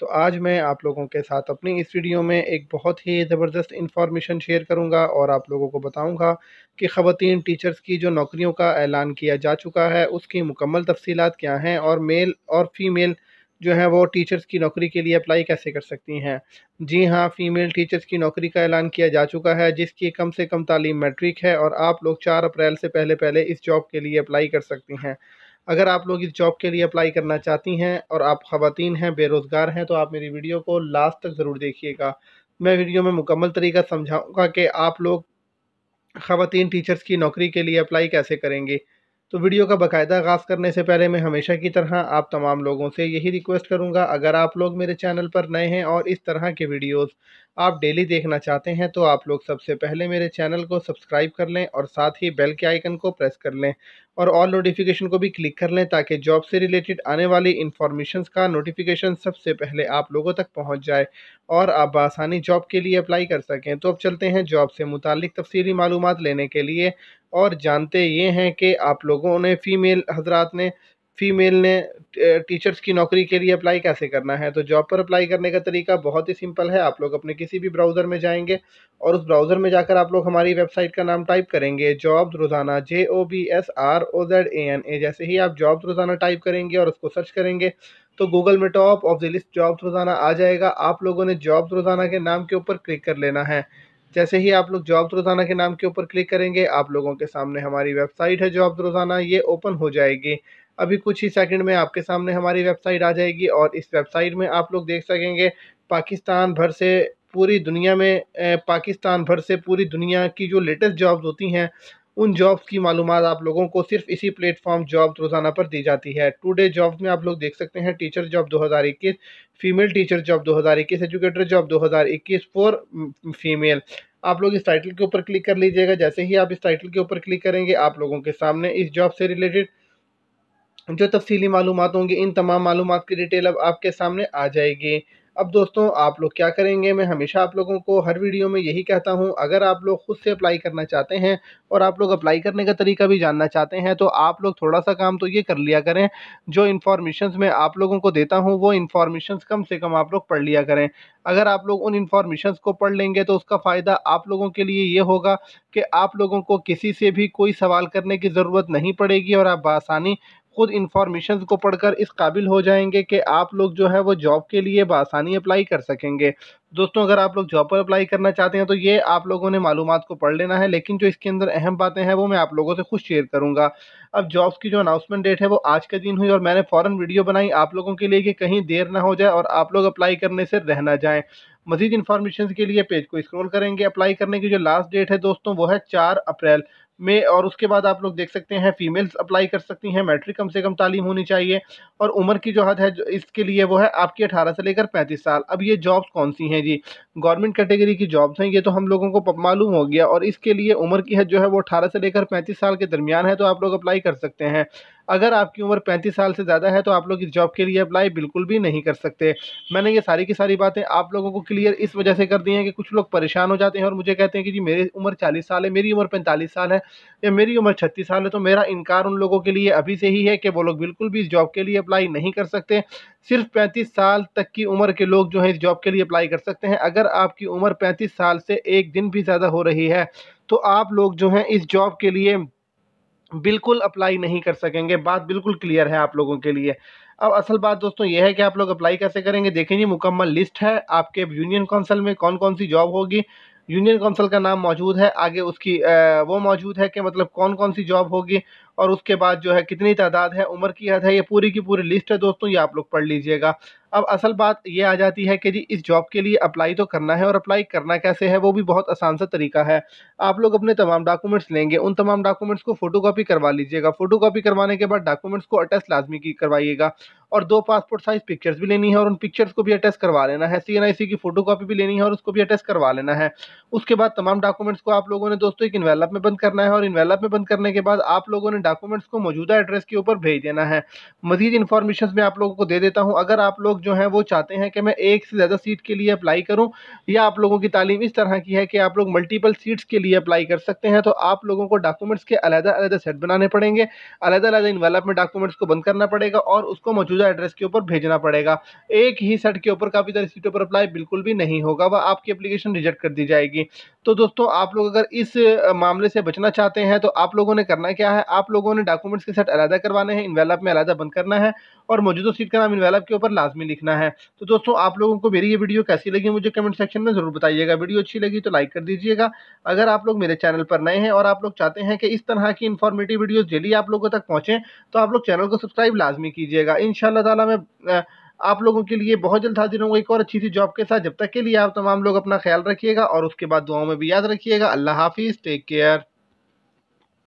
तो आज मैं आप लोगों के साथ अपनी इस वीडियो में एक बहुत ही ज़बरदस्त इन्फॉर्मेशन शेयर करूंगा और आप लोगों को बताऊंगा कि ख़वातीन टीचर्स की जो नौकरियों का ऐलान किया जा चुका है उसकी मुकम्मल तफसीत क्या हैं और मेल और फ़ीमेल जो है वो टीचर्स की नौकरी के लिए अप्लाई कैसे कर सकती हैं जी हाँ फ़ीमेल टीचर्स की नौकरी का ऐलान किया जा चुका है जिसकी कम से कम तालीम मैट्रिक है और आप लोग चार अप्रैल से पहले पहले इस जॉब के लिए अप्लाई कर सकती हैं अगर आप लोग इस जॉब के लिए अप्लाई करना चाहती हैं और आप ख़वान हैं बेरोज़गार हैं तो आप मेरी वीडियो को लास्ट तक ज़रूर देखिएगा मैं वीडियो में मुकम्मल तरीका समझाऊँगा कि आप लोग ख़वान टीचर्स की नौकरी के लिए अप्लाई कैसे करेंगे तो वीडियो का बाकायदा आगाज़ करने से पहले मैं हमेशा की तरह आप तमाम लोगों से यही रिक्वेस्ट करूंगा अगर आप लोग मेरे चैनल पर नए हैं और इस तरह के वीडियोस आप डेली देखना चाहते हैं तो आप लोग सबसे पहले मेरे चैनल को सब्सक्राइब कर लें और साथ ही बेल के आइकन को प्रेस कर लें और ऑल नोटिफिकेशन को भी क्लिक कर लें ताकि जॉब से रिलेटेड आने वाली इन्फॉर्मेशन का नोटिफिकेशन सबसे पहले आप लोगों तक पहुँच जाए और आप बसानी जॉब के लिए अप्लाई कर सकें तो अब चलते हैं जॉब से मुतलिक तफसली मालूम लेने के लिए और जानते ये हैं कि आप लोगों ने फ़ीमेल हजरात ने फीमेल ने टीचर्स की नौकरी के लिए अप्लाई कैसे करना है तो जॉब पर अप्लाई करने का तरीका बहुत ही सिंपल है आप लोग अपने किसी भी ब्राउज़र में जाएंगे और उस ब्राउज़र में जाकर आप लोग हमारी वेबसाइट का नाम टाइप करेंगे job Rozana J O B S R O Z A N A जैसे ही आप जॉब रोज़ाना टाइप करेंगे और उसको सर्च करेंगे तो गूगल में top of the list job Rozana आ जाएगा आप लोगों ने जॉब रोज़ाना के नाम के ऊपर क्लिक कर लेना है जैसे ही आप लोग जॉब रोज़ाना के नाम के ऊपर क्लिक करेंगे आप लोगों के सामने हमारी वेबसाइट है जॉब रोज़ाना ये ओपन हो जाएगी अभी कुछ ही सेकंड में आपके सामने हमारी वेबसाइट आ जाएगी और इस वेबसाइट में आप लोग देख सकेंगे पाकिस्तान भर से पूरी दुनिया में पाकिस्तान भर से पूरी दुनिया की जो लेटेस्ट जॉब्स होती हैं उन जॉब्स की मालूम आप लोगों को सिर्फ इसी प्लेटफॉर्म जॉब रोज़ाना पर दी जाती है टुडे जॉब्स में आप लोग देख सकते हैं teacher job 2021 female teacher job 2021 educator job 2021 for female आप लोग इस टाइटल के ऊपर क्लिक कर लीजिएगा जैसे ही आप इस टाइटल के ऊपर क्लिक करेंगे आप लोगों के सामने इस जॉब से रिलेटेड जो तफसीली मालूम होंगी इन तमाम मालूम की डिटेल अब आपके सामने आ जाएगी अब दोस्तों आप लोग क्या करेंगे मैं हमेशा आप लोगों को हर वीडियो में यही कहता हूं अगर आप लोग खुद से अप्लाई करना चाहते हैं और आप लोग अप्लाई करने का तरीका भी जानना चाहते हैं तो आप लोग थोड़ा सा काम तो ये कर लिया करें जो इन्फॉर्मेशन मैं आप लोगों को देता हूँ वो इन्फॉर्मेशन कम से कम आप लोग पढ़ लिया करें अगर आप लोग उन इन्फॉर्मेशन को पढ़ लेंगे तो उसका फ़ायदा आप लोगों के लिए ये होगा कि आप लोगों को किसी से भी कोई सवाल करने की ज़रूरत नहीं पड़ेगी और आप बसानी ख़ुद इन्फॉर्मेशन को पढ़कर इस काबिल हो जाएंगे कि आप लोग जो है वो जॉब के लिए बसानी अप्लाई कर सकेंगे दोस्तों अगर आप लोग जॉब पर अप्लाई करना चाहते हैं तो ये आप लोगों ने मालूम को पढ़ लेना है लेकिन जो इसके अंदर अहम बातें हैं वो मैं आप लोगों से खुद शेयर करूँगा अब जॉब्स की जो अनाउंसमेंट डेट है वो आज के दिन हुई और मैंने फ़ौरन वीडियो बनाई आप लोगों के लिए कि कहीं देर ना हो जाए और आप लोग अप्लाई करने से रहना जाएँ मजीद इन्फॉर्मेशन के लिए पेज को स्क्रोल करेंगे अप्लाई करने की जो लास्ट डेट है दोस्तों वो है चार अप्रैल में और उसके बाद आप लोग देख सकते हैं फीमेल्स अप्लाई कर सकती हैं मैट्रिक कम से कम तालीम होनी चाहिए और उम्र की जो हद है इसके लिए वो है आपकी अठारह से लेकर पैंतीस साल अब ये जॉब्स कौन सी हैं जी गवर्नमेंट कैटेगरी की जॉब्स हैं ये तो हम लोगों को मालूम हो गया और इसके लिए उम्र की है जो है वो अठारह से लेकर पैंतीस साल के दरमियान है तो आप लोग अप्लाई कर सकते हैं अगर आपकी उम्र 35 साल से ज़्यादा है तो आप लोग इस जॉब के लिए अप्लाई बिल्कुल भी नहीं कर सकते मैंने ये सारी की सारी बातें आप लोगों को क्लियर इस वजह से कर दी हैं कि कुछ लोग परेशान हो जाते हैं और मुझे कहते हैं कि जी मेरी उम्र 40 साल है मेरी उम्र 45 साल है या मेरी उम्र 36 साल है तो मेरा इनकार उन लोगों के लिए अभी से ही है कि वो लोग बिल्कुल भी इस जॉब के लिए अप्लाई नहीं कर सकते सिर्फ 35 साल तक की उम्र के लोग जो हैं इस जॉब के लिए अप्लाई कर सकते हैं अगर आपकी उम्र 35 साल से एक दिन भी ज़्यादा हो रही है तो आप लोग जो हैं इस जॉब के लिए बिल्कुल अप्लाई नहीं कर सकेंगे बात बिल्कुल क्लियर है आप लोगों के लिए अब असल बात दोस्तों यह है कि आप लोग अप्लाई कैसे करेंगे देखें जी मुकम्मल लिस्ट है आपके यूनियन काउंसिल में कौन कौन सी जॉब होगी यूनियन काउंसिल का नाम मौजूद है आगे उसकी वो मौजूद है कि मतलब कौन कौन सी जॉब होगी और उसके बाद जो है कितनी तादाद है उम्र की हद है ये पूरी की पूरी लिस्ट है दोस्तों ये आप लोग पढ़ लीजिएगा अब असल बात ये आ जाती है कि जी इस जॉब के लिए अप्लाई तो करना है और अप्लाई करना कैसे है वो भी बहुत आसान सा तरीका है आप लोग अपने तमाम डॉक्यूमेंट्स लेंगे उन तमाम डॉक्यूमेंट्स को फोटोकॉपी करवा लीजिएगा फोटोकॉपी करवाने के बाद डॉक्यूमेंट्स को अटैच लाजमी की करवाइएगा और दो पासपोर्ट साइज़ पिक्चर्स भी लेनी है और उन पिक्चर्स को भी अटैच करवा लेना है सी की कापी भी लेनी है और उसको भी अटैच करवा लेना है उसके बाद तमाम डॉक्यूमेंट्स को आप लोगों ने दोस्तों एक इन्वेलप में बंद करना है और इन्वेलप में बंद करने के बाद आप लोगों ने डॉक्यूमेंट्स को मौजूदा एड्रेस के ऊपर भेज देना है मजीद इन्फॉर्मेशन मैं आप लोगों को दे देता हूँ अगर आप लोग जो है वो चाहते हैं कि मैं एक से ज़्यादा सीट के लिए अप्लाई करूँ या आप लोगों की तालीम इस तरह की है कि आप लोग मल्टीपल सीट्स के लिए अप्लाई कर सकते हैं तो आप लोगों को डॉक्यूमेंट्स के अलहदा अलग सेट बनाने पड़ेंगे अलग अलग इन्वेलप में डॉक्यूमेंट्स को बंद करना पड़ेगा और उसको मौजूदा एड्रेस के ऊपर भेजना पड़ेगा एक ही सेट के ऊपर काफ़ी सारी सीटों पर अप्लाई बिल्कुल भी नहीं होगा वह आपकी अप्लीकेशन रिजेक्ट कर दी जाएगी तो दोस्तों आप लोग अगर इस मामले से बचना चाहते हैं तो आप लोगों ने करना क्या है आप लोगों ने डॉक्यूमेंट्स के साथ अलहदा करवाने हैं इन्वेलप में अलहदा बंद करना है और मौजूदा सीट का नाम इन्वेलप के ऊपर लाजमी लिखना है तो दोस्तों आप लोगों को मेरी ये वीडियो कैसी लगी मुझे कमेंट सेक्शन में ज़रूर बताइएगा वीडियो अच्छी लगी तो लाइक कर दीजिएगा अगर आप लोग मेरे चैनल पर नए हैं और आप लोग चाहते हैं कि इस तरह की इन्फॉर्मेटिव वीडियोज़ डेली आप लोगों तक पहुँचें तो आप लोग चैनल को सब्सक्राइब लाजमी कीजिएगा इन तला मैं आप लोगों के लिए बहुत जल्द हाजिर होंगे एक और अच्छी सी जॉब के साथ जब तक के लिए आप तमाम लोग अपना ख्याल रखिएगा और उसके बाद दुआओं में भी याद रखिएगा अल्लाह हाफिज़ टेक केयर